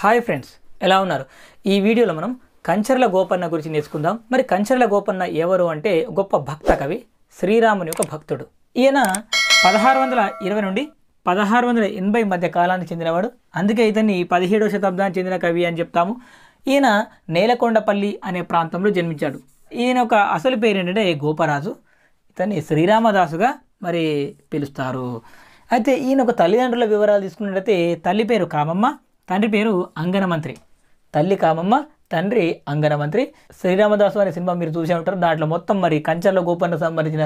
hi friends ఎలా ఉన్నారు ఈ వీడియోలో మనం కంచర్ల గోపన్న గురించి నేర్చుకుందాం మరి కంచర్ల గోపన్న ఎవరు అంటే గొప్ప భక్త కవి శ్రీరాముని యొక్క భక్తుడు ఈయన పదహారు వందల ఇరవై నుండి పదహారు వందల ఎనభై మధ్య కాలానికి చెందినవాడు అందుకే ఇతన్ని పదిహేడవ శతాబ్దానికి చెందిన కవి అని చెప్తాము ఈయన నేలకొండపల్లి అనే ప్రాంతంలో జన్మించాడు ఈయన ఒక అసలు పేరు ఏంటంటే గోపరాజు ఇతన్ని శ్రీరామదాసుగా మరి పిలుస్తారు అయితే ఈయన ఒక తల్లిదండ్రుల వివరాలు తీసుకున్నట్లయితే తల్లి పేరు కామమ్మ తండ్రి పేరు అంగనమంత్రి తల్లి కామమ్మ తండ్రి అంగనమంత్రి శ్రీరామదాసు అనే సినిమా మీరు చూసే ఉంటారు దాంట్లో మొత్తం మరి కంచర్ల గోపన్నకు సంబంధించిన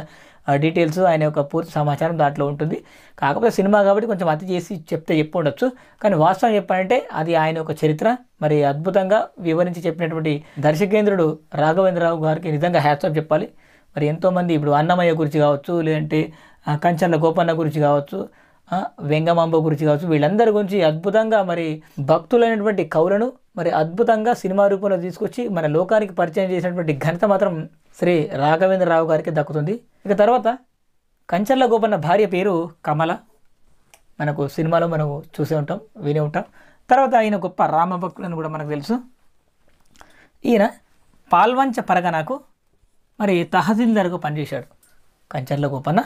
డీటెయిల్స్ ఆయన యొక్క పూర్తి సమాచారం దాంట్లో ఉంటుంది కాకపోతే సినిమా కాబట్టి కొంచెం అతి చేసి చెప్తే చెప్పు ఉండొచ్చు కానీ వాస్తవం చెప్పాలంటే అది ఆయన యొక్క చరిత్ర మరి అద్భుతంగా వివరించి చెప్పినటువంటి దర్శకేంద్రుడు రాఘవేంద్రరావు గారికి నిజంగా హ్యాప్ చెప్పాలి మరి ఎంతోమంది ఇప్పుడు అన్నమయ్య గురించి కావచ్చు లేదంటే కంచర్ల గోపన్న గురించి కావచ్చు వెంగమాంబ గురించి కావచ్చు వీళ్ళందరి గురించి అద్భుతంగా మరి భక్తులైనటువంటి కవులను మరి అద్భుతంగా సినిమా రూపంలో తీసుకొచ్చి మన లోకానికి పరిచయం చేసినటువంటి ఘనత మాత్రం శ్రీ రాఘవేంద్రరావు గారికి దక్కుతుంది ఇక తర్వాత కంచర్ల గోపన్న భార్య పేరు కమల మనకు సినిమాలో మనం చూసే ఉంటాం వినే ఉంటాం తర్వాత ఆయన గొప్ప రామభక్తులను అని కూడా మనకు తెలుసు ఈయన పాల్వంచ పరగనాకు మరి తహసీల్దార్గా పనిచేశాడు కంచర్ల గోపన్న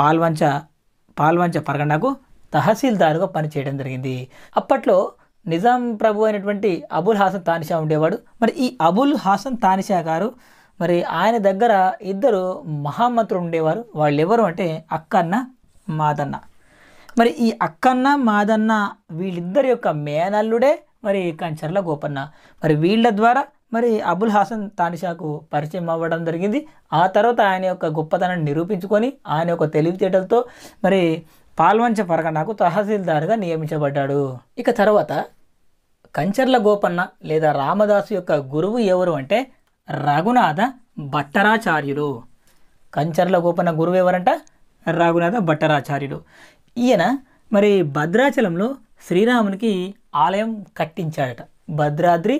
పాల్వంచ పాల్వంచ పరగండకు తహసీల్దారుగా పనిచేయడం జరిగింది అప్పట్లో నిజాం ప్రభు అయినటువంటి అబుల్ హాసన్ తానిషా ఉండేవాడు మరి ఈ అబుల్ హాసన్ తానిషా గారు మరి ఆయన దగ్గర ఇద్దరు మహామంత్రులు ఉండేవారు వాళ్ళు ఎవరు అంటే అక్కన్న మాదన్న మరి ఈ అక్కన్న మాదన్న వీళ్ళిద్దరి యొక్క మేనల్లుడే మరి కంచర్ల గోపన్న మరి వీళ్ళ ద్వారా మరి అబుల్ హాసన్ తానిషాకు పరిచయం అవ్వడం జరిగింది ఆ తర్వాత ఆయన యొక్క గొప్పతనాన్ని నిరూపించుకొని ఆయన యొక్క తెలివితేటలతో మరి పాల్వంచ పరగణకు తహసీల్దార్గా నియమించబడ్డాడు ఇక తర్వాత కంచర్ల గోపన్న లేదా రామదాసు యొక్క గురువు ఎవరు అంటే రఘునాథ భట్టరాచార్యులు కంచర్ల గోపన్న గురువు ఎవరంట రఘునాథ భట్టరాచార్యులు ఈయన మరి భద్రాచలంలో శ్రీరామునికి ఆలయం కట్టించాడట భద్రాద్రి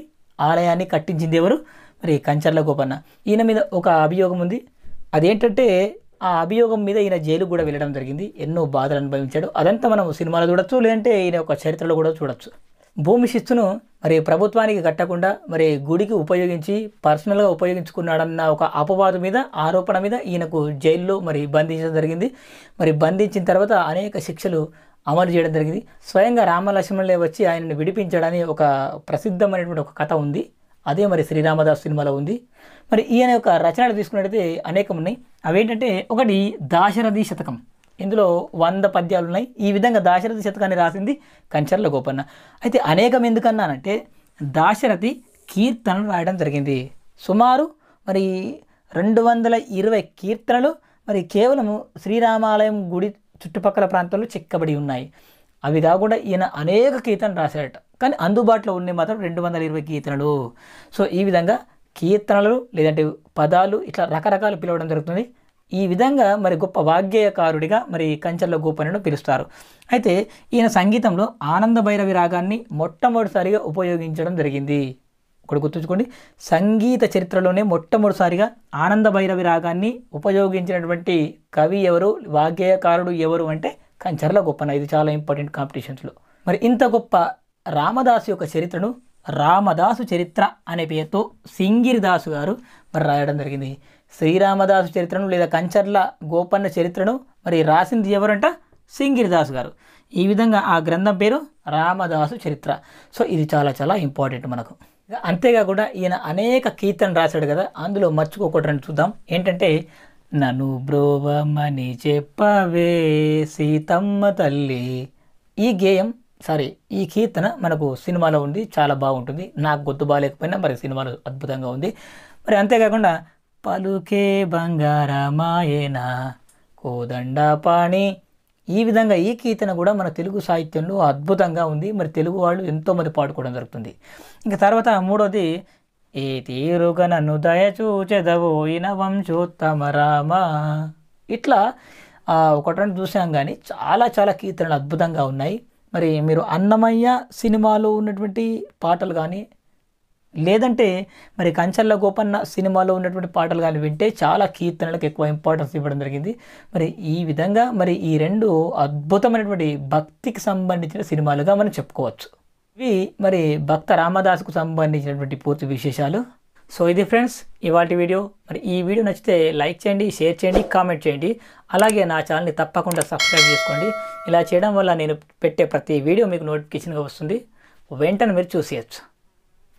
ఆలయాన్ని కట్టించింది ఎవరు మరి కంచర్ల గోపన్న ఈయన మీద ఒక అభియోగం ఉంది అదేంటంటే ఆ అభియోగం మీద ఈయన జైలు కూడా వెళ్ళడం జరిగింది ఎన్నో బాధలు అనుభవించాడు అదంతా మనం సినిమాలో చూడొచ్చు లేదంటే ఈయన ఒక చరిత్రలో కూడా చూడొచ్చు భూమి శిస్తును మరి ప్రభుత్వానికి కట్టకుండా మరి గుడికి ఉపయోగించి పర్సనల్గా ఉపయోగించుకున్నాడన్న ఒక అపవాదు మీద ఆరోపణ మీద ఈయనకు జైల్లో మరి బంధించడం జరిగింది మరి బంధించిన తర్వాత అనేక శిక్షలు అమలు చేయడం జరిగింది స్వయంగా రామలక్ష్మణులే వచ్చి ఆయనను విడిపించడానికి ఒక ప్రసిద్ధమైనటువంటి ఒక కథ ఉంది అదే మరి శ్రీరామదాస్ సినిమాలో ఉంది మరి ఈయన యొక్క రచనలు తీసుకున్నట్టయితే అనేకం ఉన్నాయి అవేంటంటే ఒకటి దాశరథి శతకం ఇందులో వంద పద్యాలు ఉన్నాయి ఈ విధంగా దాశరథి శతకాన్ని రాసింది కంచర్ల గోపన్న అయితే అనేకం ఎందుకన్నానంటే దాశరథి కీర్తనలు రాయడం జరిగింది సుమారు మరి రెండు వందల ఇరవై కీర్తనలు మరి కేవలము శ్రీరామాలయం గుడి చుట్టుపక్కల ప్రాంతంలో చిక్కబడి ఉన్నాయి అవి కాకుండా ఈయన అనేక కీర్తనలు రాశాడట కానీ అందుబాటులో ఉండే మాత్రం రెండు వందల ఇరవై కీర్తనలు సో ఈ విధంగా కీర్తనలు లేదంటే పదాలు ఇట్లా రకరకాలు పిలవడం జరుగుతుంది ఈ విధంగా మరి గొప్ప వాగ్గేయకారుడిగా మరి కంచెల్ల గోపనను పిలుస్తారు అయితే ఈయన సంగీతంలో ఆనంద భైరవి రాగాన్ని మొట్టమొదటిసారిగా ఉపయోగించడం జరిగింది ఇక్కడ గుర్తుంచుకోండి సంగీత చరిత్రలోనే మొట్టమొదటిసారిగా ఆనంద భైరవి రాగాన్ని ఉపయోగించినటువంటి కవి ఎవరు వాగ్గేయకారుడు ఎవరు అంటే కంచర్ల గొప్పన ఇది చాలా ఇంపార్టెంట్ కాంపిటీషన్స్లో మరి ఇంత గొప్ప రామదాసు యొక్క చరిత్రను రామదాసు చరిత్ర అనే పేరుతో సింగిరిదాసు గారు మరి రాయడం జరిగింది శ్రీరామదాసు చరిత్రను లేదా కంచర్ల గోపన్న చరిత్రను మరి రాసింది ఎవరంట సింగిరిదాసు గారు ఈ విధంగా ఆ గ్రంథం పేరు రామదాసు చరిత్ర సో ఇది చాలా చాలా ఇంపార్టెంట్ మనకు అంతేకాకుండా ఈయన అనేక కీర్తన రాశాడు కదా అందులో మర్చిపోకూడదు అని చూద్దాం ఏంటంటే నను బ్రోవమని చెప్పవే సీతమ్మ తల్లి ఈ గేయం సారీ ఈ కీర్తన మనకు సినిమాలో ఉంది చాలా బాగుంటుంది నాకు గుర్తు బాగాలేకపోయినా మరి సినిమాలో అద్భుతంగా ఉంది మరి అంతేకాకుండా పలుకే బంగారమాయేనా కోదండ పాణి ఈ విధంగా ఈ కీర్తన కూడా మన తెలుగు సాహిత్యంలో అద్భుతంగా ఉంది మరి తెలుగు వాళ్ళు ఎంతోమంది పాడుకోవడం జరుగుతుంది ఇంకా తర్వాత మూడోది ఈ తీరుగ నన్ను దయచూచెదవోయిన వంశోత్తమ రామ ఇట్లా ఒకటి రెండు చూసాం కానీ చాలా చాలా కీర్తనలు అద్భుతంగా ఉన్నాయి మరి మీరు అన్నమయ్య సినిమాలో ఉన్నటువంటి పాటలు కానీ లేదంటే మరి కంచర్ల గోపన్న సినిమాలో ఉన్నటువంటి పాటలు కానీ వింటే చాలా కీర్తనలకు ఎక్కువ ఇంపార్టెన్స్ ఇవ్వడం జరిగింది మరి ఈ విధంగా మరి ఈ రెండు అద్భుతమైనటువంటి భక్తికి సంబంధించిన సినిమాలుగా మనం చెప్పుకోవచ్చు ఇవి మరి భక్త రామదాస్కు సంబంధించినటువంటి పూర్తి విశేషాలు సో ఇది ఫ్రెండ్స్ ఇవాటి వీడియో మరి ఈ వీడియో నచ్చితే లైక్ చేయండి షేర్ చేయండి కామెంట్ చేయండి అలాగే నా ఛానల్ని తప్పకుండా సబ్స్క్రైబ్ చేసుకోండి ఇలా చేయడం వల్ల నేను పెట్టే ప్రతి వీడియో మీకు నోటిఫికేషన్గా వస్తుంది వెంటనే మీరు చూసేయచ్చు